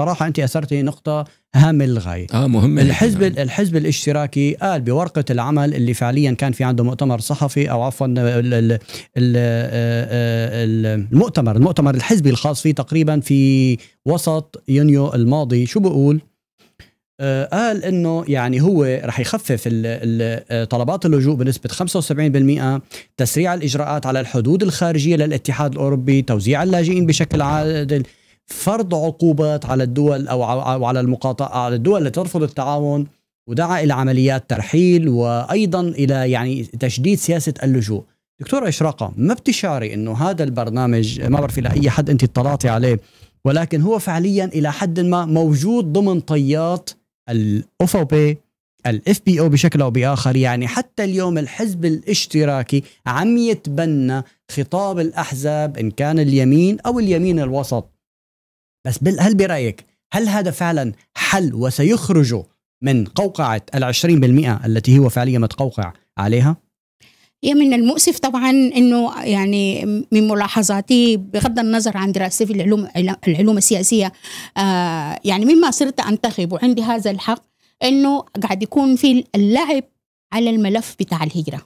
صراحه انت اثرتي نقطه هامه للغايه اه مهمه الحزب يعني. الحزب الاشتراكي قال بورقه العمل اللي فعليا كان في عنده مؤتمر صحفي او عفوا آه، آه، آه، المؤتمر المؤتمر الحزبي الخاص فيه تقريبا في وسط يونيو الماضي شو بقول قال انه يعني هو رح يخفف طلبات اللجوء بنسبه 75% تسريع الاجراءات على الحدود الخارجيه للاتحاد الاوروبي توزيع اللاجئين بشكل عادل فرض عقوبات على الدول او على المقاطعه على الدول التي ترفض التعاون ودعا الى عمليات ترحيل وايضا الى يعني تشديد سياسه اللجوء. دكتور اشراقه ما بتشعري انه هذا البرنامج ما بعرف الى اي حد انت اطلعتي عليه ولكن هو فعليا الى حد ما موجود ضمن طيات الاوف او بي الاف بي او بشكل او باخر يعني حتى اليوم الحزب الاشتراكي عم يتبنى خطاب الاحزاب ان كان اليمين او اليمين الوسط بس هل برايك هل هذا فعلا حل وسيخرجه من قوقعة العشرين بالمئة التي هو فعليا متقوقع عليها؟ هي من المؤسف طبعا انه يعني من ملاحظاتي بغض النظر عن دراستي في العلوم العلوم السياسيه آه يعني مما صرت انتخب وعندي هذا الحق انه قاعد يكون في اللعب على الملف بتاع الهجره.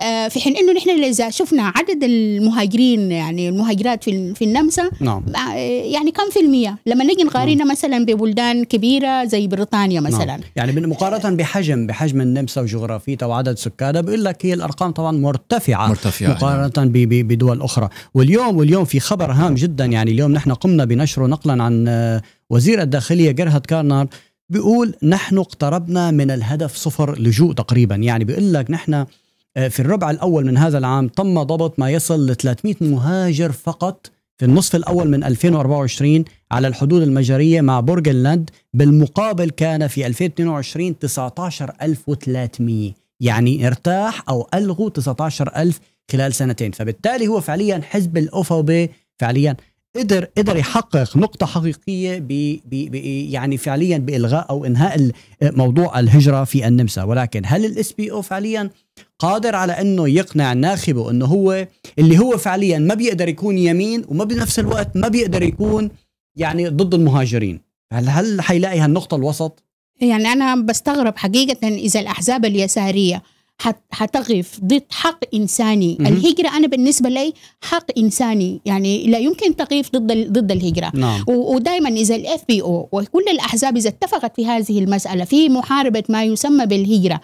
آه، في حين انه نحن اذا شفنا عدد المهاجرين يعني المهاجرات في في النمسا نعم. آه، يعني كم في المية لما نجي نقارنها نعم. مثلا ببلدان كبيره زي بريطانيا نعم. مثلا نعم. يعني مقارنه آه. بحجم بحجم النمسا وجغرافيتها وعدد سكانها بقول لك هي الارقام طبعا مرتفعه, مرتفعة نعم. مقارنه نعم. بدول اخرى واليوم واليوم في خبر هام جدا يعني اليوم نحن قمنا بنشره نقلا عن وزير الداخليه جرهد كارنر بيقول نحن اقتربنا من الهدف صفر لجوء تقريبا يعني بيقول لك نحن آه، في الربع الأول من هذا العام تم ضبط ما يصل ل 300 مهاجر فقط في النصف الأول من 2024 على الحدود المجرية مع بورغنلاند بالمقابل كان في 2022 19300 يعني ارتاح أو ألغوا 19000 خلال سنتين فبالتالي هو فعليا حزب الأوفوبي فعليا قدر قدر يحقق نقطة حقيقية ب يعني فعليا بإلغاء أو إنهاء موضوع الهجرة في النمسا ولكن هل الاس بي او فعليا قادر على أنه يقنع ناخبه أنه هو اللي هو فعليا ما بيقدر يكون يمين وما بنفس الوقت ما بيقدر يكون يعني ضد المهاجرين هل هل حيلاقي هالنقطة الوسط؟ يعني أنا بستغرب حقيقة إذا الأحزاب اليسارية حتغف ضد حق انساني مم. الهجره انا بالنسبه لي حق انساني يعني لا يمكن تغيف ضد ضد الهجره نعم. ودائما اذا الاف بي او وكل الاحزاب اذا اتفقت في هذه المساله في محاربه ما يسمى بالهجره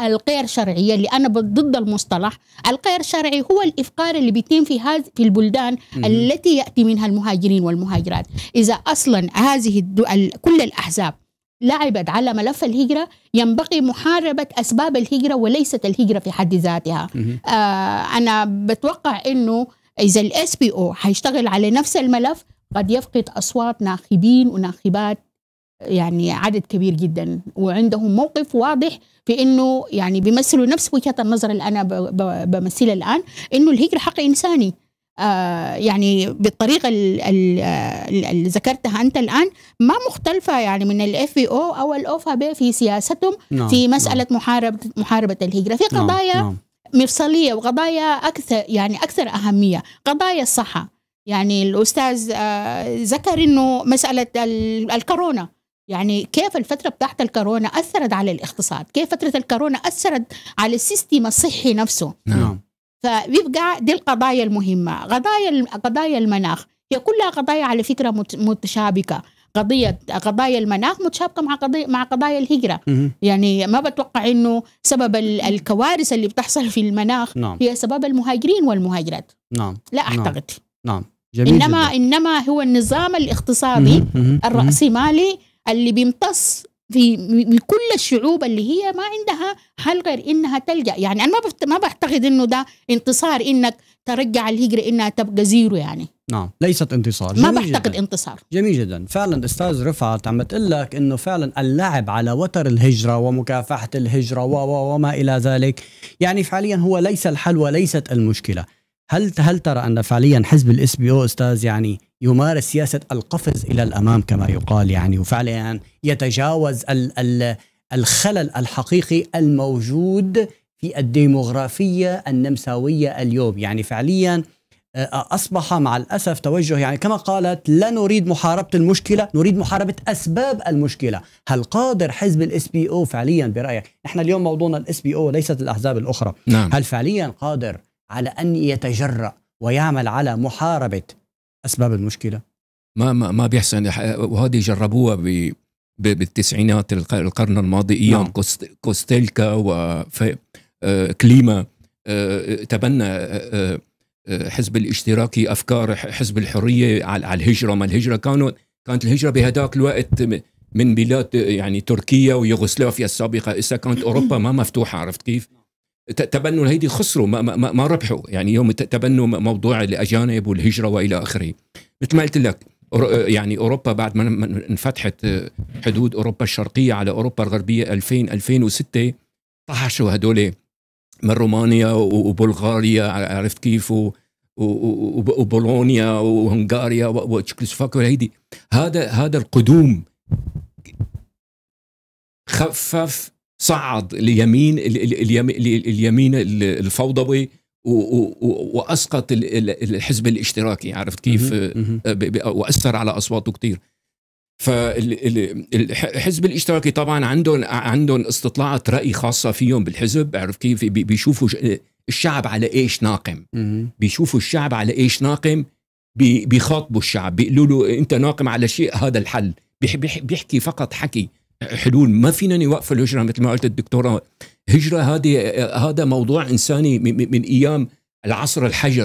الغير شرعية اللي أنا ضد المصطلح الغير شرعي هو الإفقار اللي بيتم في هذه في البلدان مم. التي يأتي منها المهاجرين والمهاجرات إذا أصلا هذه الدول كل الأحزاب لعبت على ملف الهجرة ينبغي محاربة أسباب الهجرة وليست الهجرة في حد ذاتها آه أنا بتوقع أنه إذا الاس بي او حيشتغل على نفس الملف قد يفقد أصوات ناخبين وناخبات يعني عدد كبير جدا وعندهم موقف واضح في انه يعني بيمثلوا نفس وجهه النظر اللي انا بمثلها الان انه الهجره حق انساني آه، يعني بالطريقه آه، اللي ذكرتها انت الان ما مختلفه يعني من الاف بي او او الاوف بي في سياستهم نعم. في نعم. مساله نعم. محاربه محاربه الهجره في نعم، قضايا نعم. مفصليه وقضايا اكثر يعني اكثر اهميه قضايا الصحه يعني الاستاذ آه، ذكر انه مساله الكورونا يعني كيف الفتره بتاعت الكورونا اثرت على الاقتصاد كيف فتره الكورونا اثرت على السيستم الصحي نفسه نعم فبيبقى دي القضايا المهمة قضايا قضايا المناخ هي كلها قضايا على فكرة متشابكة قضية قضايا المناخ متشابكة مع قضية مع قضايا الهجرة يعني ما بتوقع إنه سبب الكوارث اللي بتحصل في المناخ نعم. هي سبب المهاجرين والمهاجرات نعم لا نعم. أعتقد نعم, نعم. جميل انما جدا. انما هو النظام الاقتصادي الراسمالي اللي بيمتص في من كل الشعوب اللي هي ما عندها حل غير انها تلجا يعني انا ما ما بعتقد انه ده انتصار انك ترجع الهجره انها تبقى زيرو يعني نعم ليست انتصار ما بعتقد انتصار جميل جدا فعلا استاذ رفعت عم بتقول لك انه فعلا اللعب على وتر الهجره ومكافحه الهجره و وما الى ذلك يعني فعليا هو ليس الحل وليست المشكله هل هل ترى ان فعليا حزب الاس بي او استاذ يعني يمارس سياسة القفز إلى الأمام كما يقال يعني وفعلا يعني يتجاوز ال ال الخلل الحقيقي الموجود في الديموغرافية النمساوية اليوم يعني فعليا آه، أصبح مع الأسف توجه يعني كما قالت لا نريد محاربة المشكلة نريد محاربة أسباب المشكلة هل قادر حزب الاس بي او فعليا برأيك نحن اليوم موضوعنا الاس بي او ليست الأحزاب الأخرى نعم. هل فعليا قادر على أن يتجرأ ويعمل على محاربة اسباب المشكله ما ما, ما بيحسن وهذه جربوها ب بالتسعينات القرن الماضي ايام نعم. كوستيلكا وكليما آه، آه، تبنى آه، حزب الاشتراكي افكار حزب الحريه على الهجره ما الهجره كانوا كانت الهجره بهداك الوقت من بلاد يعني تركيا ويوغوسلافيا السابقه اسا كانت اوروبا ما مفتوحه عرفت كيف؟ تبنوا الهيدي خسروا ما, ما, ما ربحوا يعني يوم تبنوا موضوع الاجانب والهجره والى اخره مثل ما قلت لك يعني اوروبا بعد ما انفتحت آه، حدود اوروبا الشرقيه على اوروبا الغربيه 2000 2006 طحشوا هدول من رومانيا وبلغاريا عرفت كيف وبولونيا وهنغاريا وتشيكوسلوفاكيا هيدي هذا هذا القدوم خفف صعد اليمين اليمين الفوضوي واسقط الحزب الاشتراكي عرفت كيف آه، آه، واثر على اصواته كثير فالحزب الاشتراكي طبعا عندهم عندهم استطلاعات راي خاصه فيهم بالحزب عرفت كيف بيشوفوا الشعب على ايش ناقم بيشوفوا الشعب على ايش ناقم بيخاطبوا الشعب بيقولوا له انت ناقم على شيء هذا الحل بيحكي فقط حكي حلول ما فينا نوقف الهجره مثل ما قلت الدكتوره هجره هذه هذا موضوع انساني من ايام العصر الحجري